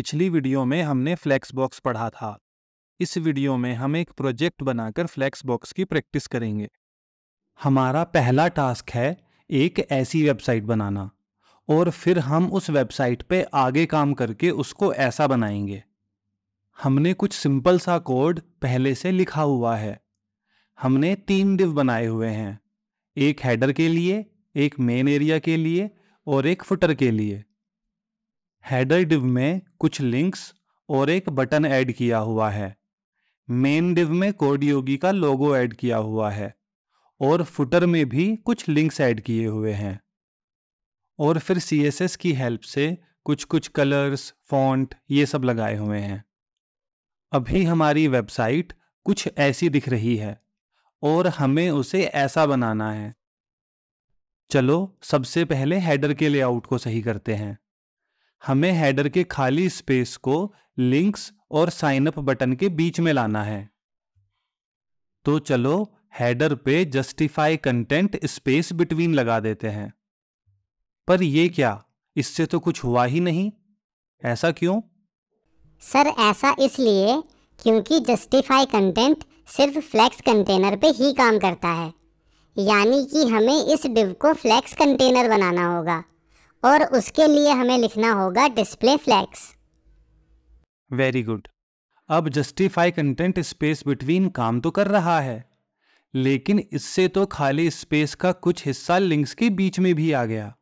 पिछली वीडियो में हमने फ्लैक्स बॉक्स पढ़ा था इस वीडियो में हम एक प्रोजेक्ट बनाकर फ्लैक्स बॉक्स की प्रैक्टिस करेंगे हमारा पहला टास्क है एक ऐसी वेबसाइट बनाना और फिर हम उस वेबसाइट पे आगे काम करके उसको ऐसा बनाएंगे हमने कुछ सिंपल सा कोड पहले से लिखा हुआ है हमने तीन डिव बनाए हुए हैं एक हेडर के लिए एक मेन एरिया के लिए और एक फुटर के लिए हेडर डिव में कुछ लिंक्स और एक बटन ऐड किया हुआ है मेन डिव में कोड योगी का लोगो ऐड किया हुआ है और फुटर में भी कुछ लिंक्स ऐड किए हुए हैं और फिर सी की हेल्प से कुछ कुछ कलर्स फॉन्ट ये सब लगाए हुए हैं अभी हमारी वेबसाइट कुछ ऐसी दिख रही है और हमें उसे ऐसा बनाना है चलो सबसे पहले हेडर के लेआउट को सही करते हैं हमें हेडर के खाली स्पेस को लिंक्स और साइन अप बटन के बीच में लाना है तो चलो हेडर पे जस्टिफाई कंटेंट स्पेस बिटवीन लगा देते हैं पर ये क्या इससे तो कुछ हुआ ही नहीं ऐसा क्यों सर ऐसा इसलिए क्योंकि जस्टिफाई कंटेंट सिर्फ फ्लैक्स कंटेनर पे ही काम करता है यानी कि हमें इस डिव को फ्लैक्स कंटेनर बनाना होगा और उसके लिए हमें लिखना होगा डिस्प्ले फ्लैक्स वेरी गुड अब जस्टिफाई कंटेंट स्पेस बिटवीन काम तो कर रहा है लेकिन इससे तो खाली स्पेस का कुछ हिस्सा लिंक्स के बीच में भी आ गया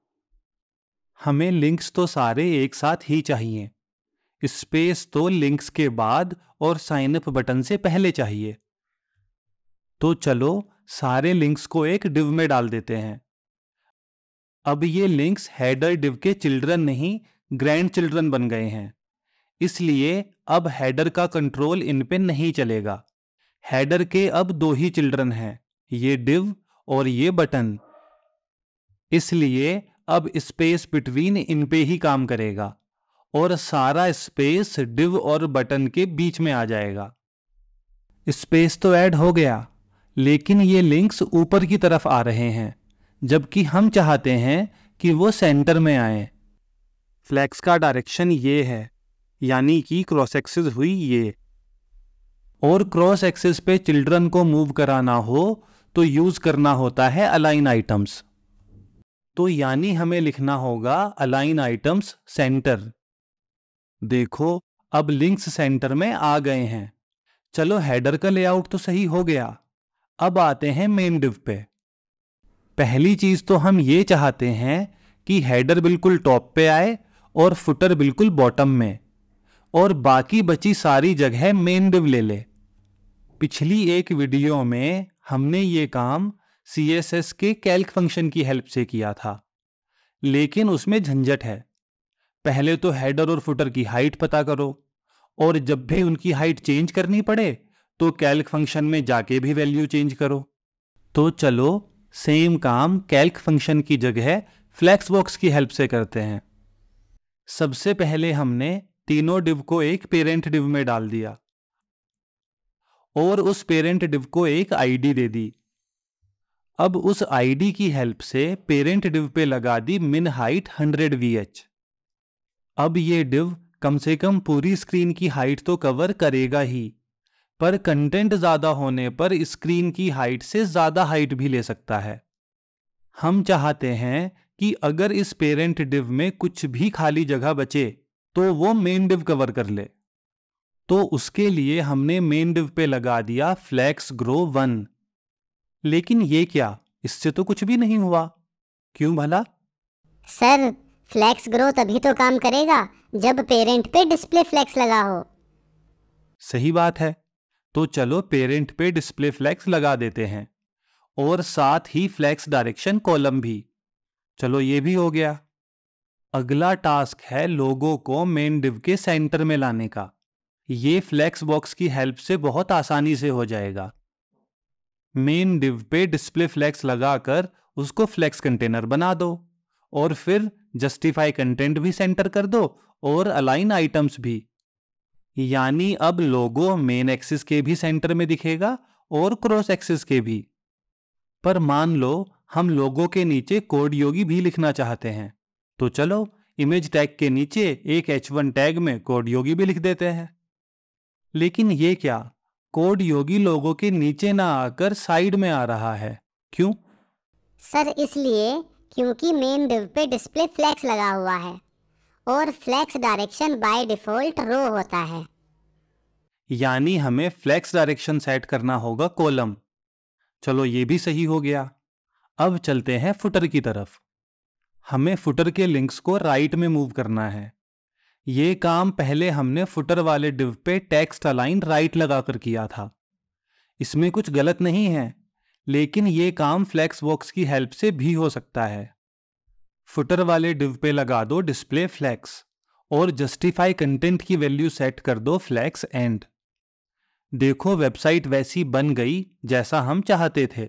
हमें लिंक्स तो सारे एक साथ ही चाहिए स्पेस तो लिंक्स के बाद और साइन अप बटन से पहले चाहिए तो चलो सारे लिंक्स को एक डिव में डाल देते हैं अब ये लिंक्स हेडर डिव के चिल्ड्रन नहीं ग्रैंड चिल्ड्रन बन गए हैं इसलिए अब हेडर का कंट्रोल इन पे नहीं चलेगा हेडर के अब दो ही चिल्ड्रन हैं ये डिव और ये बटन इसलिए अब स्पेस बिटवीन इन पे ही काम करेगा और सारा स्पेस डिव और बटन के बीच में आ जाएगा स्पेस तो ऐड हो गया लेकिन ये लिंक्स ऊपर की तरफ आ रहे हैं जबकि हम चाहते हैं कि वो सेंटर में आए फ्लैक्स का डायरेक्शन ये है यानी कि क्रॉस एक्सिस हुई ये और क्रॉस एक्सिस पे चिल्ड्रन को मूव कराना हो तो यूज करना होता है अलाइन आइटम्स तो यानी हमें लिखना होगा अलाइन आइटम्स सेंटर देखो अब लिंक्स सेंटर में आ गए हैं चलो हेडर का लेआउट तो सही हो गया अब आते हैं मेन डिव पे पहली चीज तो हम ये चाहते हैं कि हेडर बिल्कुल टॉप पे आए और फुटर बिल्कुल बॉटम में और बाकी बची सारी जगह मेन डिव ले ले पिछली एक वीडियो में हमने ये काम सी एस एस के कैल्क फंक्शन की हेल्प से किया था लेकिन उसमें झंझट है पहले तो हेडर और फुटर की हाइट पता करो और जब भी उनकी हाइट चेंज करनी पड़े तो कैल्क फंक्शन में जाके भी वैल्यू चेंज करो तो चलो सेम काम कैल्क फंक्शन की जगह फ्लैक्स बॉक्स की हेल्प से करते हैं सबसे पहले हमने तीनों डिव को एक पेरेंट डिव में डाल दिया और उस पेरेंट डिव को एक आईडी दे दी अब उस आईडी की हेल्प से पेरेंट डिव पे लगा दी मिन हाइट 100 VH। अब ये डिव कम से कम पूरी स्क्रीन की हाइट तो कवर करेगा ही पर कंटेंट ज़्यादा होने पर स्क्रीन की हाइट से ज़्यादा हाइट भी ले सकता है हम चाहते हैं कि अगर इस पेरेंट डिव में कुछ भी खाली जगह बचे तो वो मेन डिव कवर कर ले तो उसके लिए हमने मेन डिव पे लगा दिया फ्लैक्स ग्रो वन लेकिन ये क्या इससे तो कुछ भी नहीं हुआ क्यों भला सर फ्लैक्स ग्रो तभी तो काम करेगा जब पेरेंट पे डिस्प्ले फ्लैक्स लगा हो सही बात है तो चलो पेरेंट पे डिस्प्ले फ्लैक्स लगा देते हैं और साथ ही फ्लैक्स डायरेक्शन कॉलम भी चलो ये भी हो गया अगला टास्क है लोगों को मेन डिव के सेंटर में लाने का ये फ्लैक्स बॉक्स की हेल्प से बहुत आसानी से हो जाएगा मेन डिव पे डिस्प्ले फ्लैक्स लगाकर उसको फ्लैक्स कंटेनर बना दो और फिर जस्टिफाई कंटेंट भी सेंटर कर दो और अलाइन आइटम्स भी यानी अब लोगो मेन एक्सिस के भी सेंटर में दिखेगा और क्रॉस एक्सिस के भी पर मान लो हम लोगो के नीचे कोड योगी भी लिखना चाहते हैं तो चलो इमेज टैग के नीचे एक एच वन टैग में कोड योगी भी लिख देते हैं लेकिन ये क्या कोड योगी लोगों के नीचे ना आकर साइड में आ रहा है क्यों सर इसलिए क्योंकि मेन डिव पे डिस्प्ले फ्लैक्स लगा हुआ है और flex direction by default row होता है यानी हमें फ्लैक्स डायरेक्शन सेट करना होगा कॉलम चलो ये भी सही हो गया अब चलते हैं फुटर की तरफ हमें फुटर के लिंक्स को राइट में मूव करना है ये काम पहले हमने फुटर वाले डिव पे टेक्स्ट अलाइन राइट लगाकर किया था इसमें कुछ गलत नहीं है लेकिन ये काम फ्लैक्स बॉक्स की हेल्प से भी हो सकता है फुटर वाले डिव पे लगा दो डिस्प्ले फ्लैक्स और जस्टिफाई कंटेंट की वैल्यू सेट कर दो फ्लैक्स एंड देखो वेबसाइट वैसी बन गई जैसा हम चाहते थे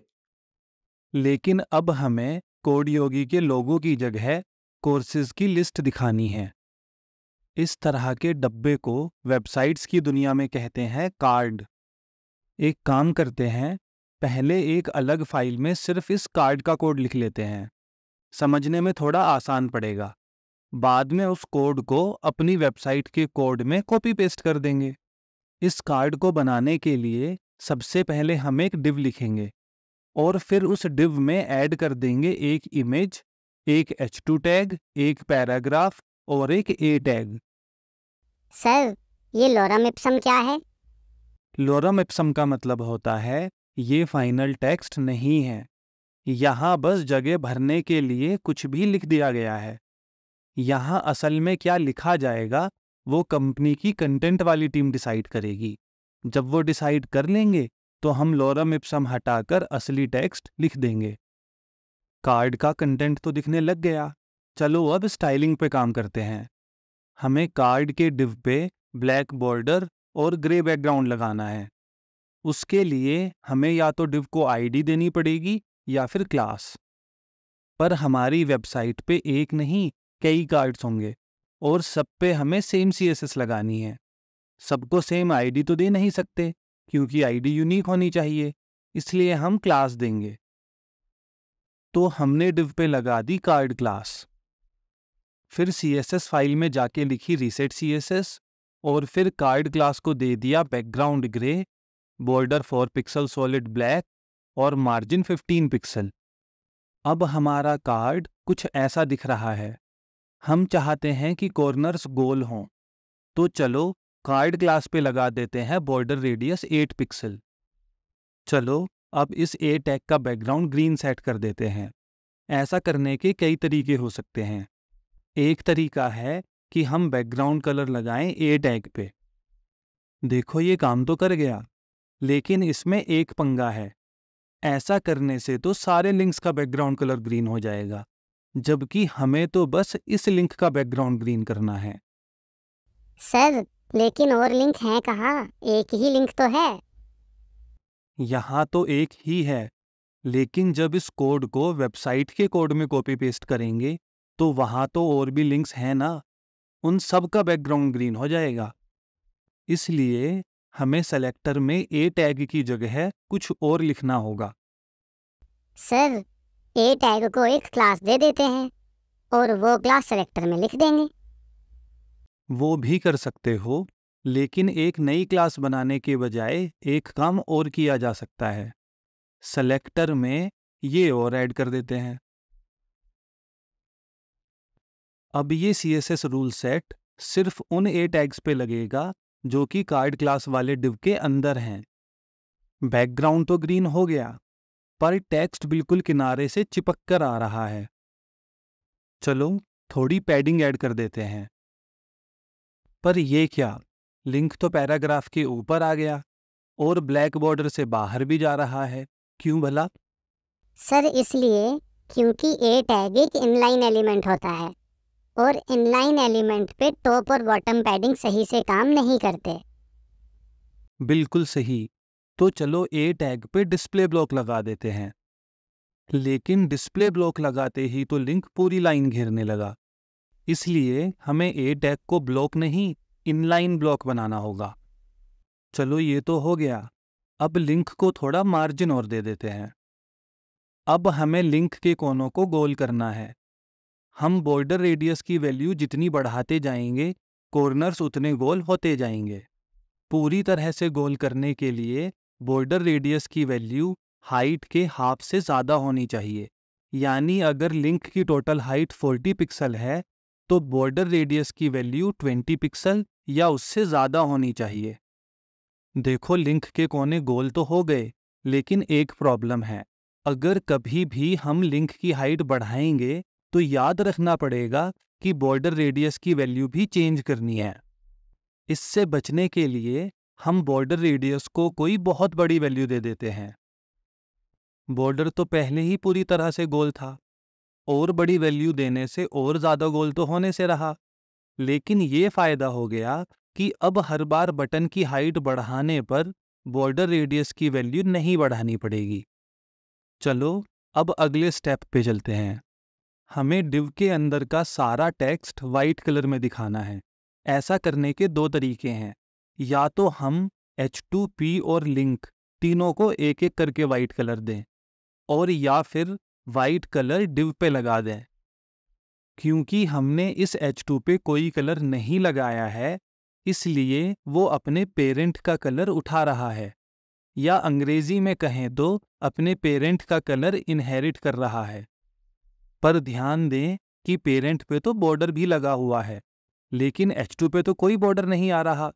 लेकिन अब हमें कोड योगी के लोगों की जगह कोर्सेज की लिस्ट दिखानी है इस तरह के डब्बे को वेबसाइट्स की दुनिया में कहते हैं कार्ड एक काम करते हैं पहले एक अलग फाइल में सिर्फ इस कार्ड का कोड लिख लेते हैं समझने में थोड़ा आसान पड़ेगा बाद में उस कोड को अपनी वेबसाइट के कोड में कॉपी पेस्ट कर देंगे इस कार्ड को बनाने के लिए सबसे पहले हम एक डिव लिखेंगे और फिर उस डिव में ऐड कर देंगे एक इमेज एक एच टू टैग एक पैराग्राफ और एक ए टैग सर ये लोरम इप्सम क्या है लोरम इप्सम का मतलब होता है ये फाइनल टेक्स्ट नहीं है यहाँ बस जगह भरने के लिए कुछ भी लिख दिया गया है यहाँ असल में क्या लिखा जाएगा वो कंपनी की कंटेंट वाली टीम डिसाइड करेगी जब वो डिसाइड कर लेंगे तो हम लोरम इप्सम हटाकर असली टेक्स्ट लिख देंगे कार्ड का कंटेंट तो दिखने लग गया चलो अब स्टाइलिंग पे काम करते हैं हमें कार्ड के डिव पे ब्लैक बॉर्डर और ग्रे बैकग्राउंड लगाना है उसके लिए हमें या तो डिव को आईडी देनी पड़ेगी या फिर क्लास पर हमारी वेबसाइट पे एक नहीं कई कार्ड्स होंगे और सब पे हमें सेम एस लगानी है सबको सेम आईडी तो दे नहीं सकते क्योंकि आईडी यूनिक होनी चाहिए इसलिए हम क्लास देंगे तो हमने डिव पे लगा दी कार्ड क्लास फिर सीएसएस फाइल में जाके लिखी रीसेट सीएसएस और फिर कार्ड क्लास को दे दिया background grey border four pixel solid black और मार्जिन 15 पिक्सल अब हमारा कार्ड कुछ ऐसा दिख रहा है हम चाहते हैं कि कॉर्नर्स गोल हों तो चलो कार्ड ग्लास पे लगा देते हैं बॉर्डर रेडियस 8 पिक्सल चलो अब इस ए टैग का बैकग्राउंड ग्रीन सेट कर देते हैं ऐसा करने के कई तरीके हो सकते हैं एक तरीका है कि हम बैकग्राउंड कलर लगाएं ए टैग पे देखो ये काम तो कर गया लेकिन इसमें एक पंगा है ऐसा करने से तो सारे लिंक्स का बैकग्राउंड कलर ग्रीन हो जाएगा जबकि हमें तो बस इस लिंक का बैकग्राउंड ग्रीन करना है सर लेकिन और लिंक है कहा एक ही लिंक तो है यहाँ तो एक ही है लेकिन जब इस कोड को वेबसाइट के कोड में कॉपी पेस्ट करेंगे तो वहां तो और भी लिंक्स हैं ना उन सब का बैकग्राउंड ग्रीन हो जाएगा इसलिए हमें सेलेक्टर में ए टैग की जगह कुछ और लिखना होगा सर ए टैग को एक क्लास दे देते हैं और वो क्लास सेलेक्टर में लिख देंगे वो भी कर सकते हो लेकिन एक नई क्लास बनाने के बजाय एक काम और किया जा सकता है सेलेक्टर में ये और ऐड कर देते हैं अब ये C S S rule set सिर्फ उन ए टैग्स पे लगेगा जो कि कार्ड क्लास वाले डिव के अंदर हैं बैकग्राउंड तो ग्रीन हो गया पर टेक्स्ट बिल्कुल किनारे से चिपक कर आ रहा है चलो थोड़ी पैडिंग ऐड कर देते हैं पर यह क्या लिंक तो पैराग्राफ के ऊपर आ गया और ब्लैक बॉर्डर से बाहर भी जा रहा है क्यों भला सर इसलिए क्योंकि ए टैग एक इनलाइन एलिमेंट होता है और इनलाइन एलिमेंट पे टॉप और बॉटम पैडिंग सही से काम नहीं करते बिल्कुल सही तो चलो ए टैग पे डिस्प्ले ब्लॉक लगा देते हैं लेकिन डिस्प्ले ब्लॉक लगाते ही तो लिंक पूरी लाइन घेरने लगा इसलिए हमें ए टैग को ब्लॉक नहीं इनलाइन ब्लॉक बनाना होगा चलो ये तो हो गया अब लिंक को थोड़ा मार्जिन और दे देते हैं अब हमें लिंक के कोनों को गोल करना है हम बॉर्डर रेडियस की वैल्यू जितनी बढ़ाते जाएंगे कॉर्नर्स उतने गोल होते जाएंगे पूरी तरह से गोल करने के लिए बॉर्डर रेडियस की वैल्यू हाइट के हाफ से ज़्यादा होनी चाहिए यानी अगर लिंक की टोटल हाइट 40 पिक्सल है तो बॉर्डर रेडियस की वैल्यू 20 पिक्सल या उससे ज़्यादा होनी चाहिए देखो लिंक के कोने गोल तो हो गए लेकिन एक प्रॉब्लम है अगर कभी भी हम लिंक की हाइट बढ़ाएंगे तो याद रखना पड़ेगा कि बॉर्डर रेडियस की वैल्यू भी चेंज करनी है इससे बचने के लिए हम बॉर्डर रेडियस को कोई बहुत बड़ी वैल्यू दे देते हैं बॉर्डर तो पहले ही पूरी तरह से गोल था और बड़ी वैल्यू देने से और ज़्यादा गोल तो होने से रहा लेकिन ये फ़ायदा हो गया कि अब हर बार बटन की हाइट बढ़ाने पर बॉर्डर रेडियस की वैल्यू नहीं बढ़ानी पड़ेगी चलो अब अगले स्टेप पे चलते हैं हमें डिव के अंदर का सारा टेक्स्ट वाइट कलर में दिखाना है ऐसा करने के दो तरीके हैं या तो हम H2P और लिंक तीनों को एक एक करके वाइट कलर दें और या फिर वाइट कलर डिव पे लगा दें क्योंकि हमने इस H2 पे कोई कलर नहीं लगाया है इसलिए वो अपने पेरेंट का कलर उठा रहा है या अंग्रेजी में कहें तो अपने पेरेंट का कलर इनहेरिट कर रहा है पर ध्यान दें कि पेरेंट पे तो बॉर्डर भी लगा हुआ है लेकिन एच टू पे तो कोई बॉर्डर नहीं आ रहा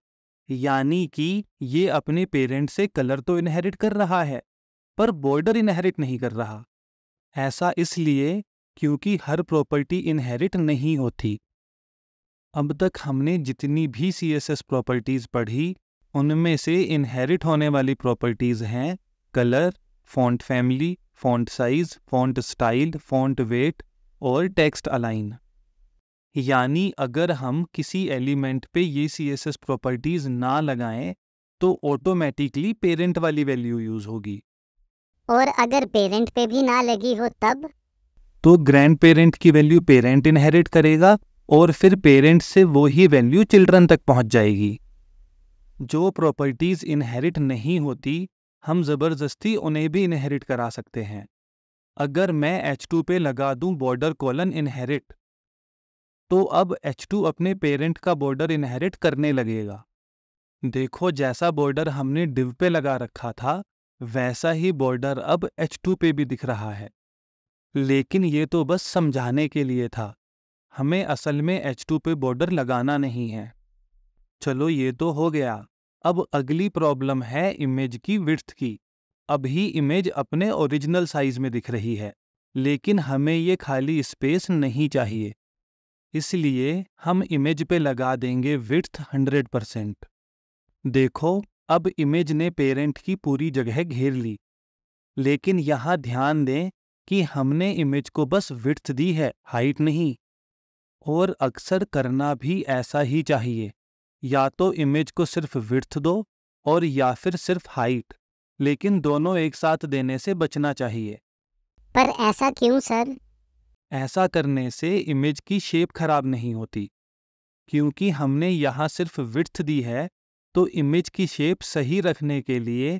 यानी कि ये अपने पेरेंट से कलर तो इनहेरिट कर रहा है पर बॉर्डर इनहेरिट नहीं कर रहा ऐसा इसलिए क्योंकि हर प्रॉपर्टी इनहेरिट नहीं होती अब तक हमने जितनी भी सी एस एस प्रॉपर्टीज़ पढ़ी उनमें से इनहेरिट होने वाली प्रॉपर्टीज़ हैं colour font family font size font style font weight और टेक्स्ट अलाइन यानी अगर हम किसी एलिमेंट पे ये सी एस एस प्रॉपर्टीज ना लगाएं तो ऑटोमेटिकली पेरेंट वाली वैल्यू यूज होगी और अगर पेरेंट पे भी ना लगी हो तब तो ग्रैंड पेरेंट की वैल्यू पेरेंट इनहेरिट करेगा और फिर पेरेंट से वो ही वैल्यू चिल्ड्रन तक पहुंच जाएगी जो प्रॉपर्टीज इनहेरिट नहीं होती हम ज़बरदस्ती उन्हें भी इनहेरिट करा सकते हैं अगर मैं एच टू पे लगा दूं बॉर्डर कॉलन इनहेरिट तो अब एच टू अपने पेरेंट का बॉर्डर इनहेरिट करने लगेगा देखो जैसा बॉर्डर हमने डिव पे लगा रखा था वैसा ही बॉर्डर अब एच टू पे भी दिख रहा है लेकिन ये तो बस समझाने के लिए था हमें असल में एच टू पे बॉर्डर लगाना नहीं है चलो ये तो हो गया अब अगली प्रॉब्लम है इमेज की विर्थ की अब ही इमेज अपने ओरिजिनल साइज में दिख रही है लेकिन हमें ये खाली स्पेस नहीं चाहिए इसलिए हम इमेज पे लगा देंगे विर्थ हंड्रेड परसेंट देखो अब इमेज ने पेरेंट की पूरी जगह घेर ली लेकिन यहां ध्यान दें कि हमने इमेज को बस विर्थ दी है हाइट नहीं और अक्सर करना भी ऐसा ही चाहिए या तो इमेज को सिर्फ विर्थ दो और या फिर सिर्फ हाइट लेकिन दोनों एक साथ देने से बचना चाहिए पर ऐसा क्यों सर ऐसा करने से इमेज की शेप खराब नहीं होती क्योंकि हमने यहाँ सिर्फ विर्थ दी है तो इमेज की शेप सही रखने के लिए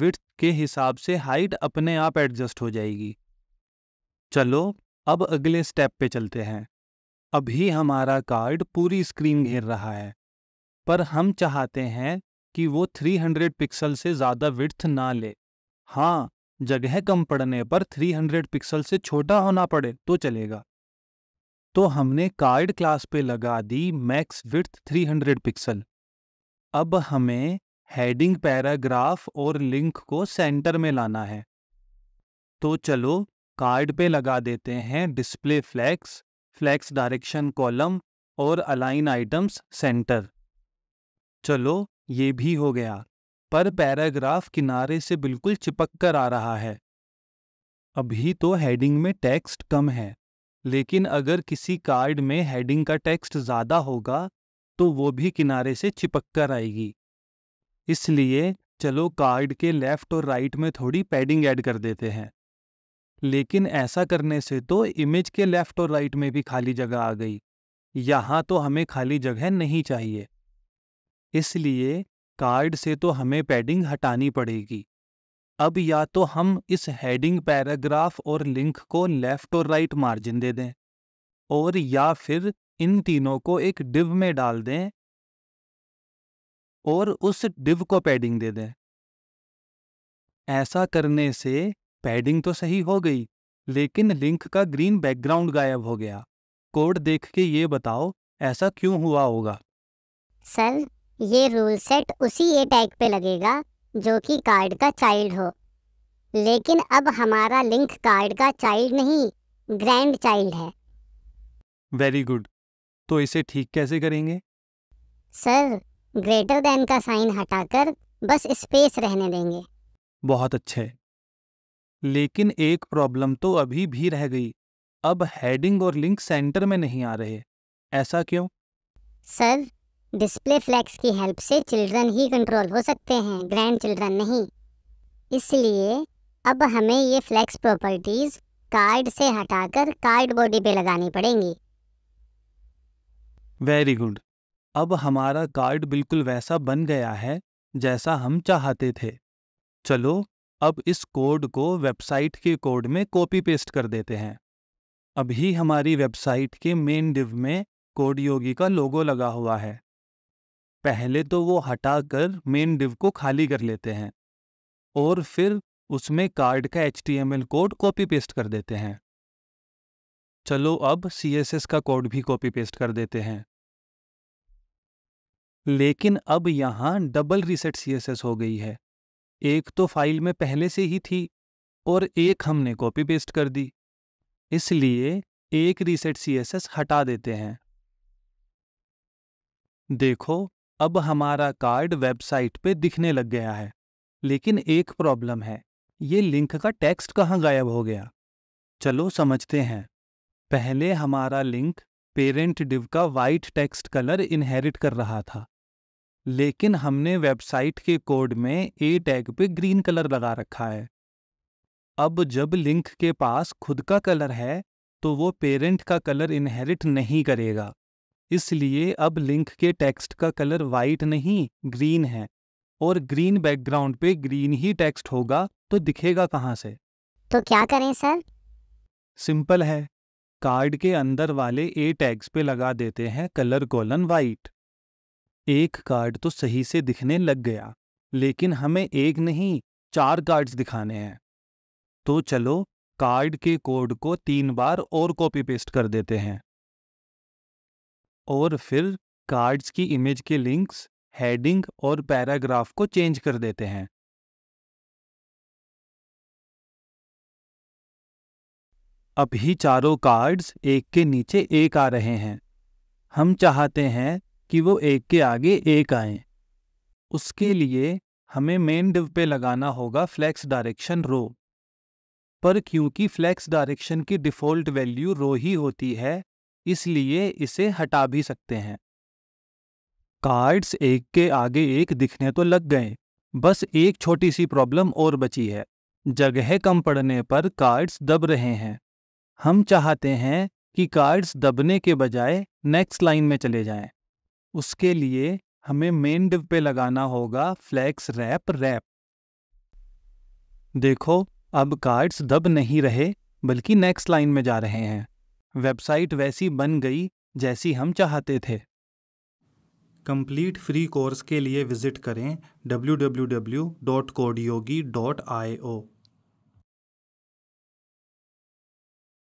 विर्थ के हिसाब से हाइट अपने आप एडजस्ट हो जाएगी चलो अब अगले स्टेप पे चलते हैं अभी हमारा कार्ड पूरी स्क्रीन घेर रहा है पर हम चाहते हैं कि वो 300 पिक्सल से ज़्यादा विर्थ ना ले हाँ जगह कम पड़ने पर 300 पिक्सल से छोटा होना पड़े तो चलेगा तो हमने कार्ड क्लास पे लगा दी मैक्स विर्थ 300 पिक्सल अब हमें हेडिंग पैराग्राफ और लिंक को सेंटर में लाना है तो चलो कार्ड पे लगा देते हैं display flex flex direction column और अलाइन आइटम्स सेंटर चलो ये भी हो गया पर पैराग्राफ किनारे से बिल्कुल चिपक कर आ रहा है अभी तो हेडिंग में टेक्स्ट कम है लेकिन अगर किसी कार्ड में हेडिंग का टेक्स्ट ज़्यादा होगा तो वो भी किनारे से चिपक कर आएगी इसलिए चलो कार्ड के लेफ्ट और राइट में थोड़ी पैडिंग ऐड कर देते हैं लेकिन ऐसा करने से तो इमेज के लेफ्ट और राइट में भी खाली जगह आ गई यहां तो हमें खाली जगह नहीं चाहिए इसलिए कार्ड से तो हमें पैडिंग हटानी पड़ेगी अब या तो हम इस हेडिंग पैराग्राफ और लिंक को लेफ्ट और राइट मार्जिन दे दें और या फिर इन तीनों को एक डिव में डाल दें और उस डिव को पैडिंग दे दें ऐसा करने से पैडिंग तो सही हो गई लेकिन लिंक का ग्रीन बैकग्राउंड गायब हो गया कोड देख के ये बताओ ऐसा क्यों हुआ होगा सर ये रूल सेट उसी ए टैग पे लगेगा जो कि कार्ड का चाइल्ड हो लेकिन अब हमारा लिंक कार्ड का चाइल्ड नहीं ग्रैंड चाइल्ड है वेरी गुड तो इसे ठीक कैसे करेंगे सर ग्रेटर देन का साइन हटाकर बस स्पेस रहने देंगे बहुत अच्छे लेकिन एक प्रॉब्लम तो अभी भी रह गई अब हेडिंग और लिंक सेंटर में नहीं आ रहे ऐसा क्यों सर डिस्प्ले फ्लैक्स की हेल्प से चिल्ड्रन ही कंट्रोल हो सकते हैं ग्रैंड चिल्ड्रन नहीं इसलिए अब हमें ये फ्लैक्स प्रॉपर्टीज़ कार्ड से हटाकर कार्ड बॉडी पे लगानी पड़ेंगी वेरी गुड अब हमारा कार्ड बिल्कुल वैसा बन गया है जैसा हम चाहते थे चलो अब इस कोड को वेबसाइट के कोड में कॉपी पेस्ट कर देते हैं अभी हमारी वेबसाइट के मेन डिव में कोड योगी का लोगो लगा हुआ है पहले तो वो हटाकर मेन डिव को खाली कर लेते हैं और फिर उसमें कार्ड का एच कोड कॉपी पेस्ट कर देते हैं चलो अब सी का कोड भी कॉपी पेस्ट कर देते हैं लेकिन अब यहाँ डबल रीसेट सी हो गई है एक तो फाइल में पहले से ही थी और एक हमने कॉपी पेस्ट कर दी इसलिए एक रीसेट सी हटा देते हैं देखो अब हमारा कार्ड वेबसाइट पे दिखने लग गया है लेकिन एक प्रॉब्लम है ये लिंक का टेक्स्ट कहाँ गायब हो गया चलो समझते हैं पहले हमारा लिंक पेरेंट डिव का वाइट टेक्स्ट कलर इनहेरिट कर रहा था लेकिन हमने वेबसाइट के कोड में ए टैग पे ग्रीन कलर लगा रखा है अब जब लिंक के पास खुद का कलर है तो वो पेरेंट का कलर इनहेरिट नहीं करेगा इसलिए अब लिंक के टेक्स्ट का कलर वाइट नहीं ग्रीन है और ग्रीन बैकग्राउंड पे ग्रीन ही टेक्स्ट होगा तो दिखेगा कहाँ से तो क्या करें सर सिंपल है कार्ड के अंदर वाले ए टैग्स पे लगा देते हैं कलर कॉलन वाइट एक कार्ड तो सही से दिखने लग गया लेकिन हमें एक नहीं चार कार्ड्स दिखाने हैं तो चलो कार्ड के कोड को तीन बार और कॉपी पेस्ट कर देते हैं और फिर कार्ड्स की इमेज के लिंक्स हेडिंग और पैराग्राफ को चेंज कर देते हैं अभी चारों कार्ड्स एक के नीचे एक आ रहे हैं हम चाहते हैं कि वो एक के आगे एक आए उसके लिए हमें मेन डिव पे लगाना होगा फ्लैक्स डायरेक्शन रो पर क्योंकि फ्लैक्स डायरेक्शन की डिफ़ॉल्ट वैल्यू रो ही होती है इसलिए इसे हटा भी सकते हैं कार्ड्स एक के आगे एक दिखने तो लग गए बस एक छोटी सी प्रॉब्लम और बची है जगह कम पड़ने पर कार्ड्स दब रहे हैं हम चाहते हैं कि कार्ड्स दबने के बजाय नेक्स्ट लाइन में चले जाएं। उसके लिए हमें मेन डिव पे लगाना होगा फ्लैक्स रैप रैप देखो अब कार्ड्स दब नहीं रहे बल्कि नेक्स्ट लाइन में जा रहे हैं वेबसाइट वैसी बन गई जैसी हम चाहते थे कंप्लीट फ्री कोर्स के लिए विजिट करें ओ